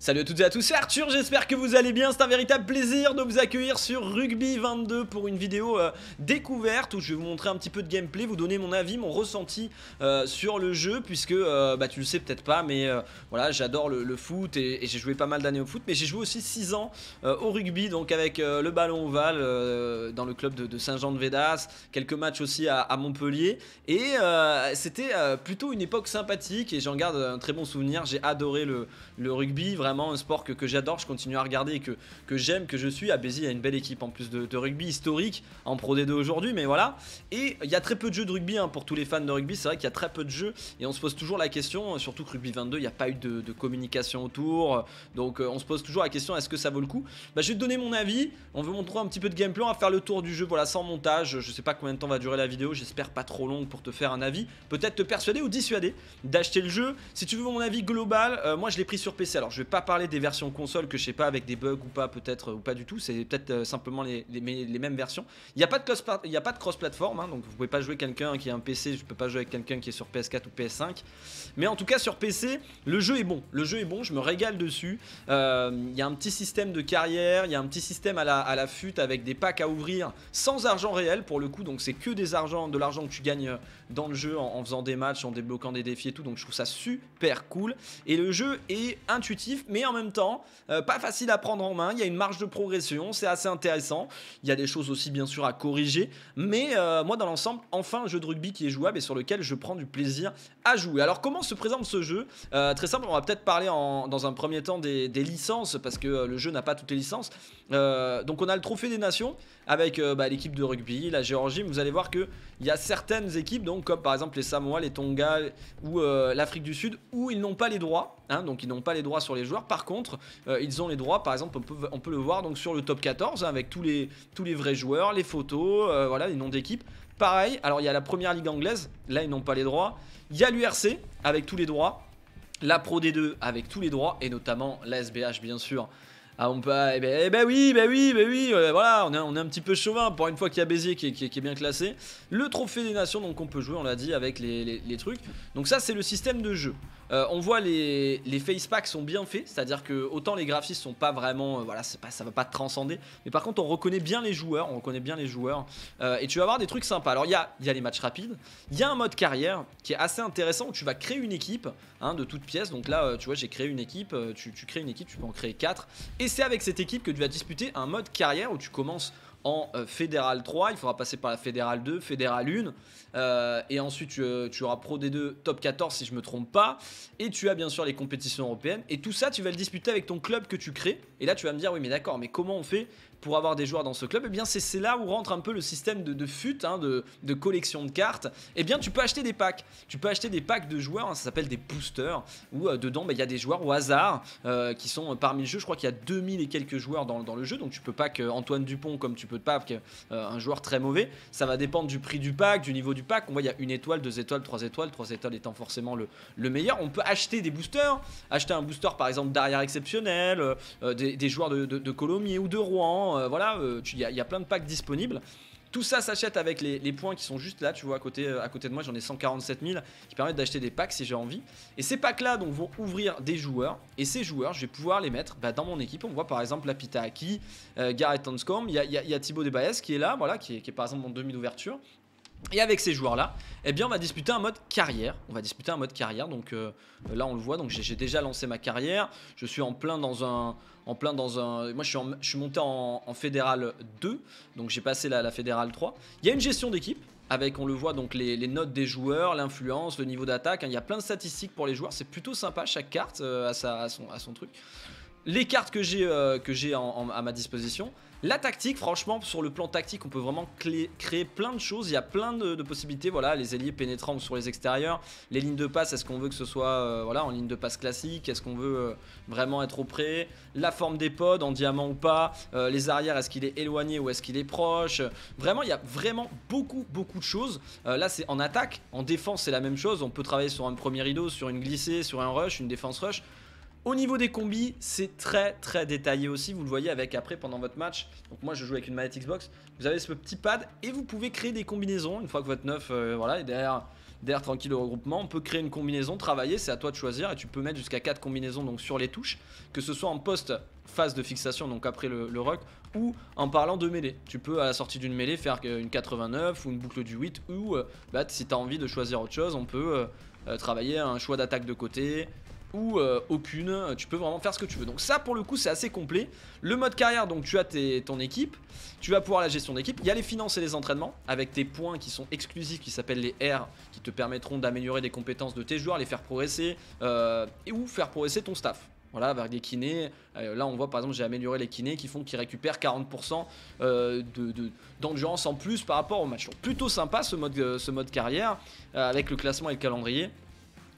Salut à toutes et à tous, c'est Arthur, j'espère que vous allez bien, c'est un véritable plaisir de vous accueillir sur Rugby 22 pour une vidéo euh, découverte où je vais vous montrer un petit peu de gameplay, vous donner mon avis, mon ressenti euh, sur le jeu puisque, euh, bah tu le sais peut-être pas, mais voilà, j'adore le, foot et, j'ai joué pas mal d'années au foot, mais j'ai joué aussi 6 ans au rugby, donc avec le ballon ovale dans le club de, Saint-Jean-de-Védas, quelques matchs aussi à, Montpellier et c'était plutôt une époque sympathique et j'en garde un très bon souvenir, j'ai adoré le, le rugby, vraiment vraiment un sport que, j'adore, je continue à regarder et que, j'aime, que je suis. À Bézi, il y a une belle équipe en plus de, rugby historique en Pro D2 aujourd'hui, mais voilà. Et il y a très peu de jeux de rugby hein, pour tous les fans de rugby. C'est vrai qu'il y a très peu de jeux et on se pose toujours la question, euh, surtout que Rugby 22, il n'y a pas eu de, communication autour. Euh, donc euh, on se pose toujours la question est-ce que ça vaut le coup bah, Je vais te donner mon avis. On veut montrer un petit peu de gameplay, on va faire le tour du jeu voilà, sans montage. Je sais pas combien de temps va durer la vidéo, j'espère pas trop long pour te faire un avis. Peut-être te persuader ou dissuader d'acheter le jeu. Si tu veux mon avis global, moi je l'ai pris sur PC. Alors je vais pas parler des versions console que je sais pas avec des bugs ou pas peut-être ou pas du tout. C'est peut-être euh, simplement les, les, mêmes versions. Il n'y a pas de cross il a pas de cross platform, hein, donc vous pouvez pas jouer quelqu'un qui est un PC, je peux pas jouer avec quelqu'un qui est sur PS4 ou PS5. Mais en tout cas sur PC, le jeu est bon. Le jeu est bon, je me régale dessus. Euh, il y a un petit système de carrière, il y a un petit système à la à la fuite avec des packs à ouvrir sans argent réel pour le coup. Donc c'est que des argent, de l'argent que tu gagnes euh, dans le jeu en, en faisant des matchs, en débloquant des défis et tout. Donc je trouve ça super cool. Et le jeu est intuitif mais en même temps, euh, pas facile à prendre en main. Il y a une marge de progression, c'est assez intéressant. Il y a des choses aussi, bien sûr, à corriger. Mais euh, moi, dans l'ensemble, enfin, un jeu de rugby qui est jouable et sur lequel je prends du plaisir jouer. Alors comment se présente ce jeu euh, Très simple, on va peut-être parler dans un premier temps des, licences, parce que euh, le jeu n'a pas toutes les licences. Euh, donc on a le Trophée des Nations, avec bah, l'équipe de rugby, la Géorgie, vous allez voir qu'il y a certaines équipes, donc, comme par exemple les Samoa, les Tonga ou l'Afrique du Sud, où ils n'ont pas les droits, hein. donc ils n'ont pas les droits sur les joueurs. Par contre, ils ont les droits, par exemple, on peut, le voir donc, sur le top 14, hein, avec tous les, tous les vrais joueurs, les photos, voilà, les noms d'équipes. Pareil, alors il y a la première ligue anglaise, là ils n'ont pas les droits. Il y a l'URC avec tous les droits, la Pro D2 avec tous les droits, et notamment la SBH bien sûr. Ah, on peut, eh ben, eh ben oui, ben oui, ben oui, ben voilà, on est, un petit peu chauvin pour une fois qu'il y a Béziers qui est, bien classé. Le trophée des nations, donc on peut jouer, on l'a dit, avec les trucs. Donc ça, c'est le système de jeu. Euh, on voit les, les face packs sont bien faits, c'est-à-dire que autant les graphismes sont pas vraiment, euh, voilà, ça ça va pas te transcender, mais par contre on reconnaît bien les joueurs, on reconnaît bien les joueurs, euh, et tu vas avoir des trucs sympas. Alors il y a, y les matchs rapides, il y a un mode carrière qui est assez intéressant où tu vas créer une équipe hein, de toutes pièces. Donc là, tu vois, j'ai créé une équipe, tu, crées une équipe, tu peux en créer quatre. et c'est avec cette équipe que tu vas disputer un mode carrière où tu commences en euh, Fédéral 3. Il faudra passer par la Fédéral 2, Fédéral 1. Euh, et ensuite, tu, euh, tu, auras Pro D2 Top 14, si je ne me trompe pas. Et tu as bien sûr les compétitions européennes. Et tout ça, tu vas le disputer avec ton club que tu crées. Et là, tu vas me dire, oui, mais d'accord, mais comment on fait pour avoir des joueurs dans ce club, et eh bien c'est là où rentre un peu le système de, de fut, hein, de, collection de cartes. Et eh bien tu peux acheter des packs. Tu peux acheter des packs de joueurs, hein, ça s'appelle des boosters, où euh, dedans bah, il y a des joueurs au hasard euh, qui sont euh, parmi le jeu. Je crois qu'il y a 2000 et quelques joueurs dans, le jeu, donc tu peux pas que Antoine Dupont comme tu peux pas que, un joueur très mauvais. Ça va dépendre du prix du pack, du niveau du pack. On voit il y a une étoile, deux étoiles, trois étoiles, trois étoiles étant forcément le, meilleur. On peut acheter des boosters, acheter un booster par exemple d'arrière exceptionnel, des, joueurs de, de, de Colomiers ou de Rouen. Euh, voilà, euh, il y, a plein de packs disponibles. Tout ça s'achète avec les, points qui sont juste là, tu vois, à côté, euh, à côté de moi, j'en ai 147 000 qui permettent d'acheter des packs si j'ai envie. Et ces packs-là donc vont ouvrir des joueurs, et ces joueurs, je vais pouvoir les mettre bah, dans mon équipe. On voit par exemple Lapita Aki, Gareth Garrett il y a, Thibaut Debaes qui est là, voilà, qui est, par exemple en demi d'ouverture, et avec ces joueurs-là, eh bien, on va disputer un mode carrière. On va disputer un mode carrière. Donc euh, là, on le voit. Donc j'ai déjà lancé ma carrière. Je suis en plein dans un, en plein dans un. Moi, je suis, monté en, en, fédéral 2. Donc j'ai passé la, fédérale 3. Il y a une gestion d'équipe avec, on le voit, donc les, notes des joueurs, l'influence, le niveau d'attaque. Hein. Il y a plein de statistiques pour les joueurs. C'est plutôt sympa. Chaque carte euh, a, son, truc. Les cartes que j'ai euh, que j'ai à ma disposition. La tactique, franchement, sur le plan tactique, on peut vraiment créer plein de choses. Il y a plein de, possibilités. Voilà, les ailiers pénétrants sur les extérieurs, les lignes de passe. Est-ce qu'on veut que ce soit euh, voilà en ligne de passe classique Est-ce qu'on veut euh, vraiment être au près La forme des pods, en diamant ou pas euh, Les arrières, est-ce qu'il est éloigné ou est-ce qu'il est proche Vraiment, il y a vraiment beaucoup beaucoup de choses. là, c'est en attaque, en défense, c'est la même chose. On peut travailler sur un premier rideau, sur une glissée, sur un rush, une défense rush. Au niveau des combis, c'est très très détaillé aussi, vous le voyez avec après pendant votre match. Donc moi je joue avec une manette Xbox, vous avez ce petit pad et vous pouvez créer des combinaisons une fois que votre neuf euh, voilà, est derrière derrière tranquille le regroupement, on peut créer une combinaison, travailler, c'est à toi de choisir et tu peux mettre jusqu'à 4 combinaisons donc sur les touches, que ce soit en post phase de fixation, donc après le, rock, ou en parlant de mêlée. Tu peux à la sortie d'une mêlée faire euh, une 89 ou une boucle du 8 ou euh, bah, si tu as envie de choisir autre chose, on peut travailler un choix d'attaque de côté, ou euh, aucune, tu peux vraiment faire ce que tu veux. Donc ça pour le coup c'est assez complet. Le mode carrière, donc tu as ton équipe, tu vas pouvoir la gestion d'équipe, il y a les finances et les entraînements, avec tes points qui sont exclusifs, qui s'appellent les R, qui te permettront d'améliorer les compétences de tes joueurs, les faire progresser, euh, et ou faire progresser ton staff. Voilà, avec des kinés. Euh, là, on voit par exemple, j'ai amélioré les kinés qui font qu'ils récupèrent 40% d'endurance de, en plus par rapport au match. plutôt sympa ce mode, ce mode carrière avec le classement et le calendrier.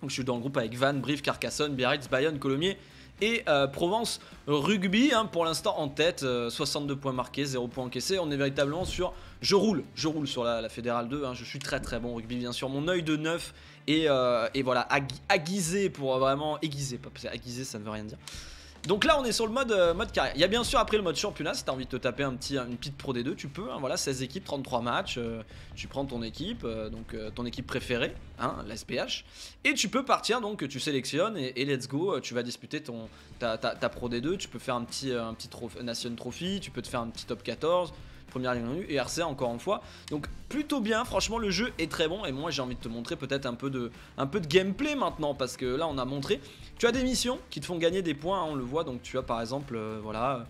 Donc je suis dans le groupe avec Van, Brief, Carcassonne, Biarritz, Bayonne, Colomiers et euh, Provence Rugby, hein, pour l'instant en tête, 62 euh, points marqués, 0 points encaissés. On est véritablement sur. Je roule, je roule sur la, Fédérale 2. Hein. je suis très très bon rugby, bien sûr. Mon œil de neuf et, euh, voilà, aiguisé pour vraiment. Aiguisé, pas, parce aiguisé ça ne veut rien dire. Donc là, on est sur le mode, euh, mode carrière. Il y a bien sûr après le mode championnat, si t'as envie de te taper un petit, une petite Pro D2, tu peux. Hein. voilà, 16 équipes, 33 matchs. Euh, tu prends ton équipe, euh, donc ton équipe préférée, hein, Et tu peux partir, donc tu sélectionnes et, let's go. Tu vas disputer ton, ta, Pro D2. Tu peux faire un petit, un petit Nation Trophy, tu peux te faire un petit top 14 première ligne et RC encore une fois. Donc plutôt bien, franchement le jeu est très bon et moi j'ai envie de te montrer peut-être un, peu de, un peu de gameplay maintenant parce que là on a montré. Tu as des missions qui te font gagner des points, hein, on le voit, donc tu as par exemple, euh, voilà...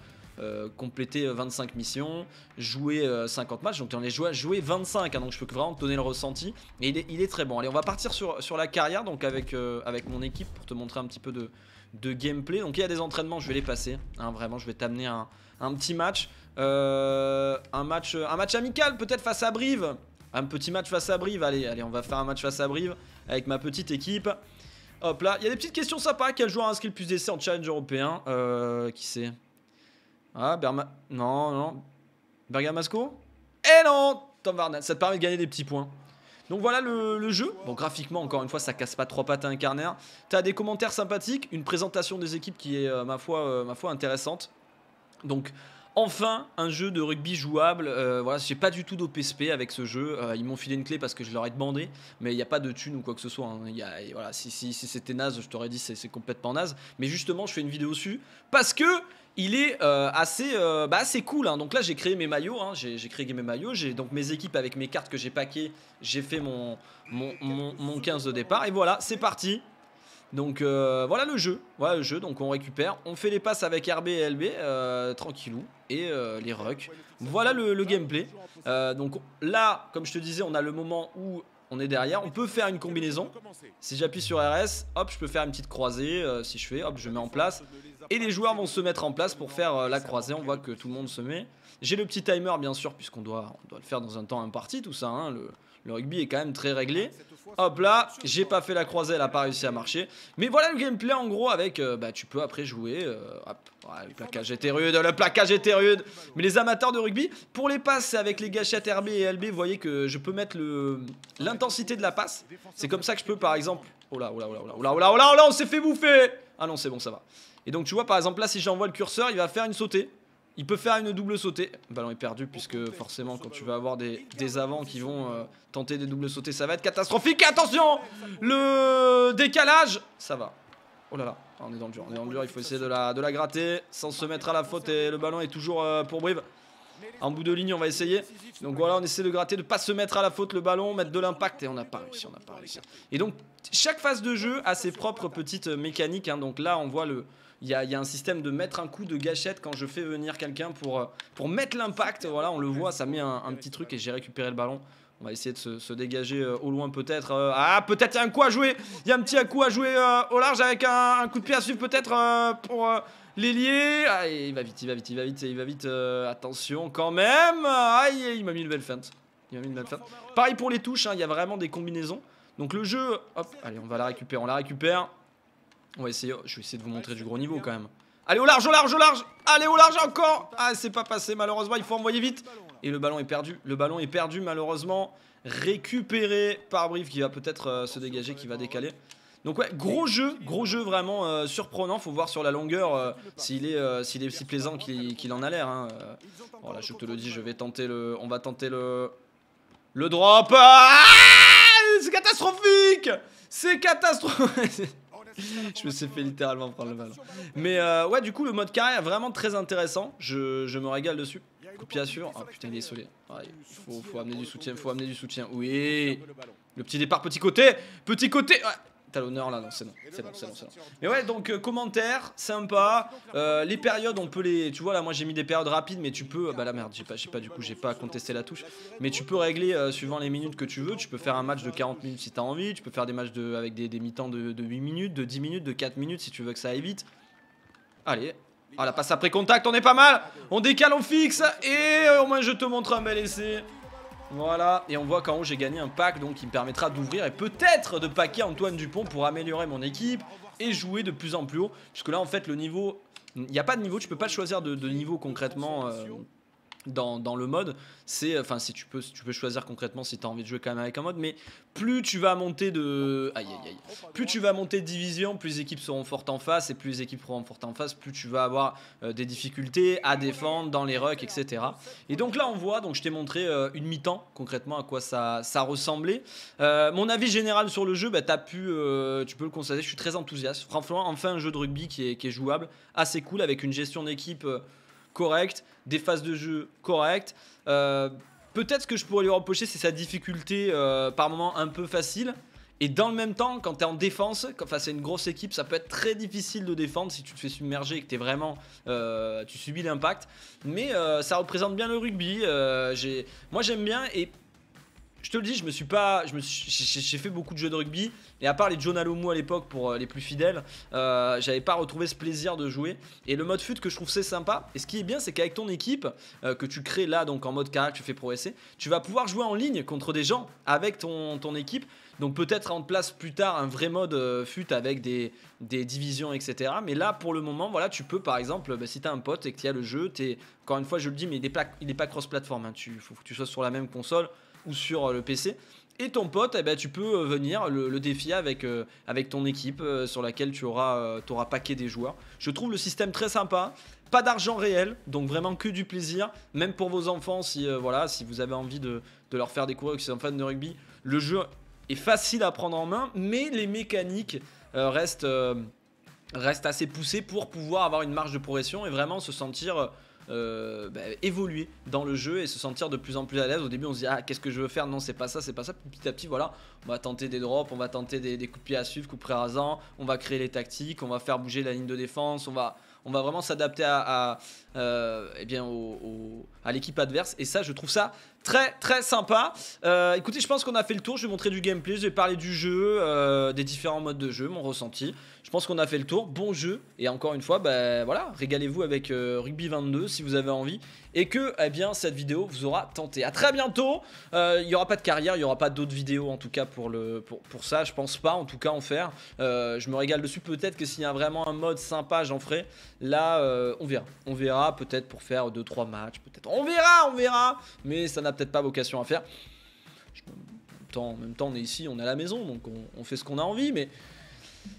complété euh, compléter 25 euh, missions, jouer 50 matchs, donc tu en as joué, 25, hein, donc je peux vraiment te donner le ressenti, et il est, très bon. Allez, on va partir sur, sur la carrière, donc avec, avec mon équipe, pour te montrer un petit peu de, de gameplay. Donc il y a des entraînements, je vais les passer, hein. vraiment, je vais t'amener un, un, petit match un match, un match amical peut-être face à Brive. Un petit match face à Brive. Allez, allez, on va faire un match face à Brive avec ma petite équipe. Hop là, il y a des petites questions sympas. Quel joueur a inscrit le plus d'essais en challenge européen euh, Qui c'est Ah, Berma... Non, non. Bergamasco Eh non Tom Varnat, ça te permet de gagner des petits points. Donc voilà le, jeu. Bon, graphiquement, encore une fois, ça casse pas trois pattes à un carnaire. T'as des commentaires sympathiques, une présentation des équipes qui est, euh, ma, foi, euh, ma foi, intéressante. Donc, Enfin, un jeu de rugby jouable. Euh, voilà, j'ai pas du tout d'OPSP avec ce jeu. Euh, ils m'ont filé une clé parce que je leur ai demandé, mais il n'y a pas de thune ou quoi que ce soit. Hein. voilà, si, c'était naze, je t'aurais dit c'est, complètement naze. Mais justement, je fais une vidéo dessus parce que il est euh, bah, assez, cool. Hein. Donc là, j'ai créé mes maillots. Hein. J'ai, créé mes maillots. J'ai donc mes équipes avec mes cartes que j'ai paquées. J'ai fait mon, mon 15 de départ. Et voilà, c'est parti. Donc euh, voilà le jeu, voilà le jeu. Donc on récupère, on fait les passes avec RB et LB, euh, tranquillou, et euh, les rucks. Voilà le, le gameplay. donc là, comme je te disais, on a le moment où on est derrière. On peut faire une combinaison. Si j'appuie sur RS, hop, je peux faire une petite croisée. si je fais, hop, je mets en place. Et les joueurs vont se mettre en place pour faire euh, la croisée. On voit que tout le monde se met. J'ai le petit timer, bien sûr, puisqu'on doit, le faire dans un temps imparti, tout ça. Hein. Le, rugby est quand même très réglé. Hop là, j'ai pas fait la croisée, elle a pas réussi à marcher. Mais voilà le gameplay en gros avec, euh, bah tu peux après jouer. Euh, hop, le plaquage était rude, le plaquage était rude. Mais les amateurs de rugby, pour les passes avec les gâchettes RB et LB, vous voyez que je peux mettre l'intensité de la passe. C'est comme ça que je peux par exemple... Oh là, oh là, oh là, oh là, oh là, oh là, oh là, on s'est fait bouffer Ah non, c'est bon, ça va. Et donc tu vois par exemple là si j'envoie le curseur il va faire une sautée. Il peut faire une double sautée. Le ballon est perdu puisque forcément quand tu vas avoir des, des avants qui vont euh, tenter des doubles sautées ça va être catastrophique. Attention Le décalage Ça va. Oh là là, ah, on est dans le dur, on est dans le dur, il faut essayer de la, de la gratter sans se mettre à la faute et le ballon est toujours euh, pour Brive. En bout de ligne, on va essayer. Donc voilà, on essaie de gratter, de ne pas se mettre à la faute le ballon, mettre de l'impact et on n'a pas réussi, on n'a pas réussi. Et donc chaque phase de jeu a ses propres petites euh, mécaniques. Hein. Donc là, on voit le. Il y, a, un système de mettre un coup de gâchette quand je fais venir quelqu'un pour, euh, pour mettre l'impact. Voilà, on le voit, ça met un, petit truc et j'ai récupéré le ballon. On va essayer de se, dégager euh, au loin peut-être. ah, peut-être y a un coup à jouer. Il y a un petit coup à jouer au large avec un, coup de pied à suivre peut-être pour l'ailier. Ah, il va vite, il va vite, il va vite, il va vite. attention quand même. Aïe, il m'a mis une belle feinte. Il m'a mis une feinte. Pareil pour les touches, hein, il y a vraiment des combinaisons. Donc le jeu, hop, allez, on va la récupérer, on la récupère. On va essayer, je vais essayer de vous montrer du gros niveau quand même. Allez au large, au large, au large Allez au large encore Ah, c'est pas passé malheureusement, il faut envoyer vite. Et le ballon est perdu, le ballon est perdu malheureusement. Récupéré par Brive qui va peut-être euh, se dégager, qui va décaler. Donc ouais, gros jeu, gros jeu vraiment euh, surprenant. Faut voir sur la longueur euh, s'il est, si plaisant qu'il en a l'air. Hein. Voilà, oh, je te le dis, je vais tenter le, on va tenter le, le drop. Ah c'est catastrophique C'est catastrophique je me suis fait littéralement prendre le mal. Mais euh, ouais, du coup, le mode carré est vraiment très intéressant. Je, me régale dessus. Bien de Oh putain, il est solé. faut, faut, amener du soutien, faut amener du soutien. Oui. Le petit départ, petit côté. Petit côté. T'as l'honneur là, non, c'est non, c'est non, c'est non, Mais ouais, donc euh, commentaire, sympa. Euh, les périodes, on peut les. Tu vois là, moi j'ai mis des périodes rapides, mais tu peux. Ah bah la merde, j'ai pas, pas du coup, j'ai pas contesté la touche. Mais tu peux régler euh, suivant les minutes que tu veux. Tu peux faire un match de 40 minutes si t'as envie. Tu peux faire des matchs de, avec des, mi-temps de, 8 minutes, de 10 minutes, de 4 minutes si tu veux que ça aille vite. Allez, ah, la passe après contact, on est pas mal. On décale, on fixe. Et au moins, je te montre un bel essai. Voilà, et on voit qu'en haut j'ai gagné un pack donc qui me permettra d'ouvrir et peut-être de paquer Antoine Dupont pour améliorer mon équipe et jouer de plus en plus haut. Puisque là en fait le niveau, il n'y a pas de niveau, tu peux pas choisir de, niveau concrètement. Euh, dans, dans, le mode, c'est enfin si tu peux tu peux choisir concrètement si tu as envie de jouer quand même avec un mode mais plus tu vas monter de plus tu vas monter de division, plus les équipes seront fortes en face et plus les équipes seront fortes en face, plus tu vas avoir euh, des difficultés à défendre dans les rucks etc. Et donc là on voit donc je t'ai montré euh, une mi-temps concrètement à quoi ça, ça ressemblait. Euh, mon avis général sur le jeu, bah, as pu tu peux le constater, je suis très enthousiaste. Franchement enfin un jeu de rugby qui est, qui est jouable, assez cool avec une gestion d'équipe correct, des phases de jeu correctes. Euh, peut-être que je pourrais lui reprocher, c'est sa difficulté euh, par moment un peu facile. Et dans le même temps, quand tu es en défense, quand face à une grosse équipe, ça peut être très difficile de défendre si tu te fais submerger et que es vraiment, euh, tu subis l'impact. Mais ça représente bien le rugby. moi j'aime bien et je te le dis, je me suis pas, je j'ai fait beaucoup de jeux de rugby et à part les John Alomou à l'époque pour euh, les plus fidèles, euh, j'avais pas retrouvé ce plaisir de jouer. Et le mode fut que je trouve c'est sympa. Et ce qui est bien, c'est qu'avec ton équipe euh, que tu crées là, donc en mode caractère, tu fais progresser, tu vas pouvoir jouer en ligne contre des gens avec ton ton équipe. Donc peut-être en place plus tard un vrai mode fut avec des, des, divisions, etc. Mais là, pour le moment, voilà, tu peux par exemple, bah, si tu as un pote et que tu as le jeu, es, encore une fois, je le dis, mais il n'est pas, cross-platform, Il hein. tu, faut que tu sois sur la même console ou sur euh, le PC. Et ton pote, eh ben, tu peux euh, venir le, défier avec, euh, avec ton équipe sur laquelle tu auras, tu auras paqué des joueurs. Je trouve le système très sympa. Pas d'argent réel, donc vraiment que du plaisir. Même pour vos enfants, si, voilà, si vous avez envie de, leur faire découvrir que c'est un fan de rugby, le jeu est facile à prendre en main, mais les mécaniques restent, restent assez poussées pour pouvoir avoir une marge de progression et vraiment se sentir euh, bah, évoluer dans le jeu et se sentir de plus en plus à l'aise. Au début, on se dit ah qu'est-ce que je veux faire Non, c'est pas ça, c'est pas ça. petit à petit, voilà, on va tenter des drops, on va tenter des, des coups de pied à suivre, coups pré rasant, on va créer les tactiques, on va faire bouger la ligne de défense, on va on va vraiment s'adapter à, à euh, eh l'équipe adverse et ça je trouve ça très très sympa euh, écoutez je pense qu'on a fait le tour je vais montrer du gameplay je vais parler du jeu des différents modes de jeu mon ressenti je pense qu'on a fait le tour. Bon jeu. Et encore une fois, ben voilà, régalez-vous avec euh, Rugby 22 si vous avez envie. Et que eh bien, cette vidéo vous aura tenté. A très bientôt. Euh, il n'y aura pas de carrière, il n'y aura pas d'autres vidéos en tout cas pour, le, pour, ça. Je pense pas en tout cas en faire. Euh, je me régale dessus. Peut-être que s'il y a vraiment un mode sympa, j'en ferai. Là, on verra. On verra peut-être pour faire 2-3 matchs. Peut-être. On verra, on verra. Mais ça n'a peut-être pas vocation à faire. en même temps, on est ici, on est à la maison, donc on, on fait ce qu'on a envie, mais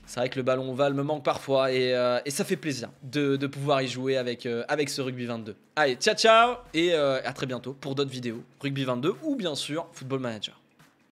c'est vrai que le ballon ovale me manque parfois et, euh, ça fait plaisir de, pouvoir y jouer avec, euh, avec ce rugby 22. Allez, ciao ciao et euh, à très bientôt pour d'autres vidéos rugby 22 ou bien sûr Football Manager.